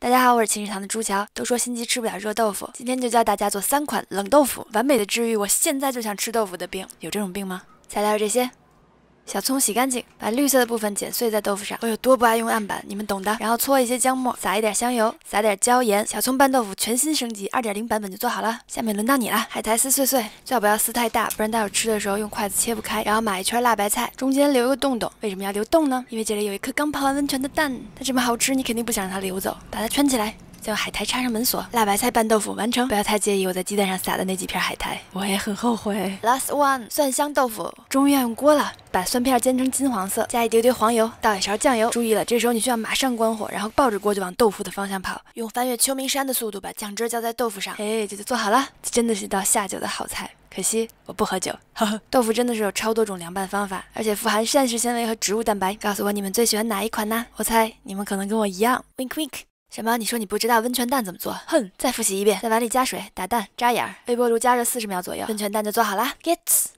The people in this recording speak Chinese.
大家好，我是秦食堂的朱乔。都说心急吃不了热豆腐，今天就教大家做三款冷豆腐，完美的治愈我现在就想吃豆腐的病。有这种病吗？材料这些。小葱洗干净，把绿色的部分剪碎在豆腐上。我有多不爱用案板，你们懂的。然后搓一些姜末，撒一点香油，撒点椒盐。小葱拌豆腐，全新升级二点零版本就做好了。下面轮到你了。海苔撕碎碎，最好不要撕太大，不然待会吃的时候用筷子切不开。然后买一圈辣白菜，中间留个洞洞。为什么要留洞呢？因为这里有一颗刚泡完温泉的蛋，它这么好吃，你肯定不想让它流走，把它圈起来。用海苔插上门锁，辣白菜拌豆腐完成。不要太介意我在鸡蛋上撒的那几片海苔，我也很后悔。Last one，蒜香豆腐终于要用锅了，把蒜片煎成金黄色，加一丢丢黄油，倒一勺酱油。注意了，这时候你需要马上关火，然后抱着锅就往豆腐的方向跑，用翻越秋名山的速度把酱汁浇在豆腐上。哎，这就做好了，这真的是道下酒的好菜。可惜我不喝酒。豆腐真的是有超多种凉拌方法，而且富含膳食纤维和植物蛋白。告诉我你们最喜欢哪一款呢？我猜你们可能跟我一样。Wink wink。什么？你说你不知道温泉蛋怎么做？哼！再复习一遍：在碗里加水，打蛋，扎眼儿，微波炉加热四十秒左右，温泉蛋就做好了。Get。